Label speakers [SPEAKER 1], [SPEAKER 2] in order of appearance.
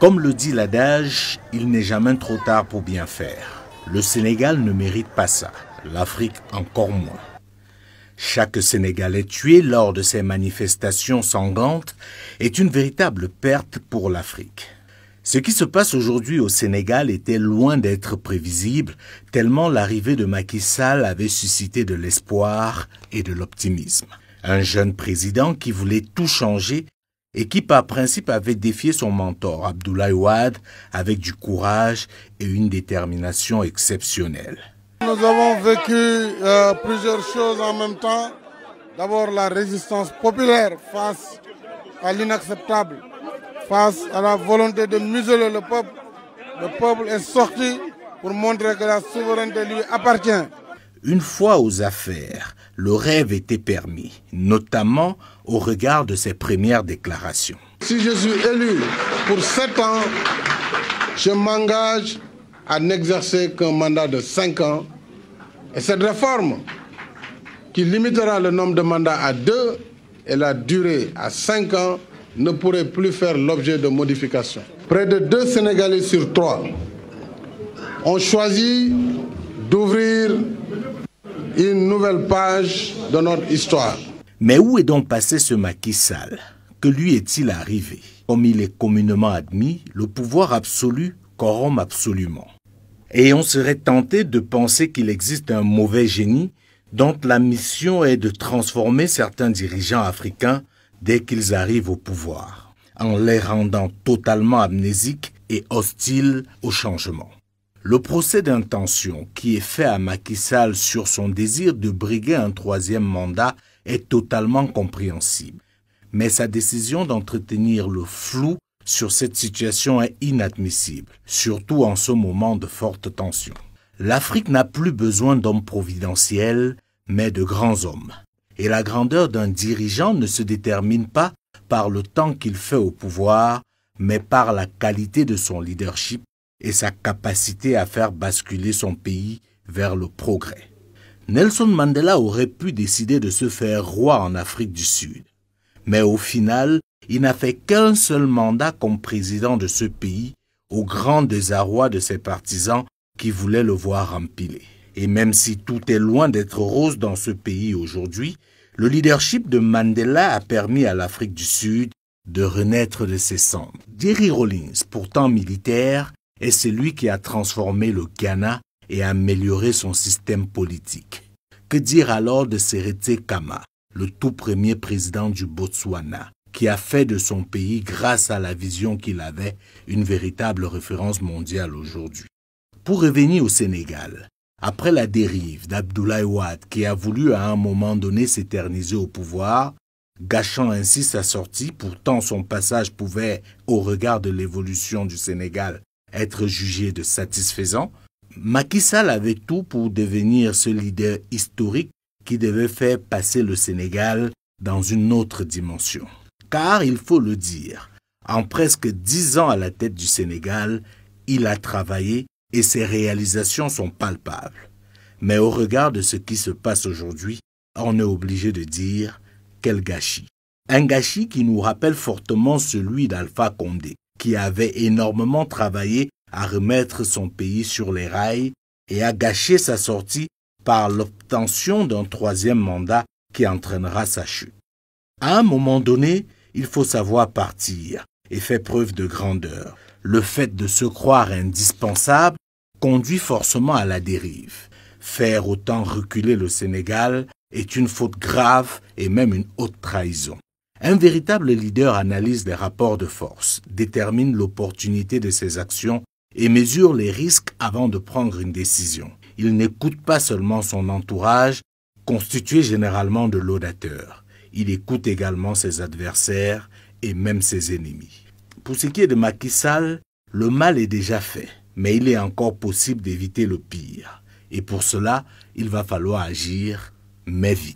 [SPEAKER 1] Comme le dit l'adage, il n'est jamais trop tard pour bien faire. Le Sénégal ne mérite pas ça, l'Afrique encore moins. Chaque Sénégalais tué lors de ces manifestations sanglantes est une véritable perte pour l'Afrique. Ce qui se passe aujourd'hui au Sénégal était loin d'être prévisible, tellement l'arrivée de Macky Sall avait suscité de l'espoir et de l'optimisme. Un jeune président qui voulait tout changer et qui principe avait défié son mentor Abdoulaye Ouad avec du courage et une détermination exceptionnelle.
[SPEAKER 2] Nous avons vécu euh, plusieurs choses en même temps. D'abord la résistance populaire face à l'inacceptable, face à la volonté de museler le peuple. Le peuple est sorti
[SPEAKER 1] pour montrer que la souveraineté lui appartient. Une fois aux affaires, le rêve était permis, notamment au regard de ses premières déclarations. Si
[SPEAKER 2] je suis élu pour sept ans, je m'engage à n'exercer qu'un mandat de cinq ans. Et cette réforme, qui limitera le nombre de mandats à deux et la durée à cinq ans, ne pourrait plus faire l'objet de modifications. Près de deux Sénégalais sur trois
[SPEAKER 1] ont choisi d'ouvrir une nouvelle page de notre histoire. Mais où est donc passé ce Macky Sall Que lui est-il arrivé Comme il est communément admis, le pouvoir absolu corrompt absolument. Et on serait tenté de penser qu'il existe un mauvais génie dont la mission est de transformer certains dirigeants africains dès qu'ils arrivent au pouvoir, en les rendant totalement amnésiques et hostiles au changement. Le procès d'intention qui est fait à Macky Sall sur son désir de briguer un troisième mandat est totalement compréhensible. Mais sa décision d'entretenir le flou sur cette situation est inadmissible, surtout en ce moment de forte tension. L'Afrique n'a plus besoin d'hommes providentiels, mais de grands hommes. Et la grandeur d'un dirigeant ne se détermine pas par le temps qu'il fait au pouvoir, mais par la qualité de son leadership et sa capacité à faire basculer son pays vers le progrès. Nelson Mandela aurait pu décider de se faire roi en Afrique du Sud, mais au final, il n'a fait qu'un seul mandat comme président de ce pays, au grand désarroi de ses partisans qui voulaient le voir empiler. Et même si tout est loin d'être rose dans ce pays aujourd'hui, le leadership de Mandela a permis à l'Afrique du Sud de renaître de ses cendres. Jerry Rollins pourtant militaire, et c'est lui qui a transformé le Ghana et amélioré son système politique. Que dire alors de Serete Kama, le tout premier président du Botswana, qui a fait de son pays, grâce à la vision qu'il avait, une véritable référence mondiale aujourd'hui. Pour revenir au Sénégal, après la dérive d'Abdoulaye Ouad qui a voulu à un moment donné s'éterniser au pouvoir, gâchant ainsi sa sortie, pourtant son passage pouvait, au regard de l'évolution du Sénégal être jugé de satisfaisant, Macky Sall avait tout pour devenir ce leader historique qui devait faire passer le Sénégal dans une autre dimension. Car il faut le dire, en presque dix ans à la tête du Sénégal, il a travaillé et ses réalisations sont palpables. Mais au regard de ce qui se passe aujourd'hui, on est obligé de dire quel gâchis. Un gâchis qui nous rappelle fortement celui d'Alpha Condé qui avait énormément travaillé à remettre son pays sur les rails et à gâcher sa sortie par l'obtention d'un troisième mandat qui entraînera sa chute. À un moment donné, il faut savoir partir et faire preuve de grandeur. Le fait de se croire indispensable conduit forcément à la dérive. Faire autant reculer le Sénégal est une faute grave et même une haute trahison. Un véritable leader analyse les rapports de force, détermine l'opportunité de ses actions et mesure les risques avant de prendre une décision. Il n'écoute pas seulement son entourage, constitué généralement de l'auditeur. Il écoute également ses adversaires et même ses ennemis. Pour ce qui est de Macky Sall, le mal est déjà fait, mais il est encore possible d'éviter le pire. Et pour cela, il va falloir agir, mais vite.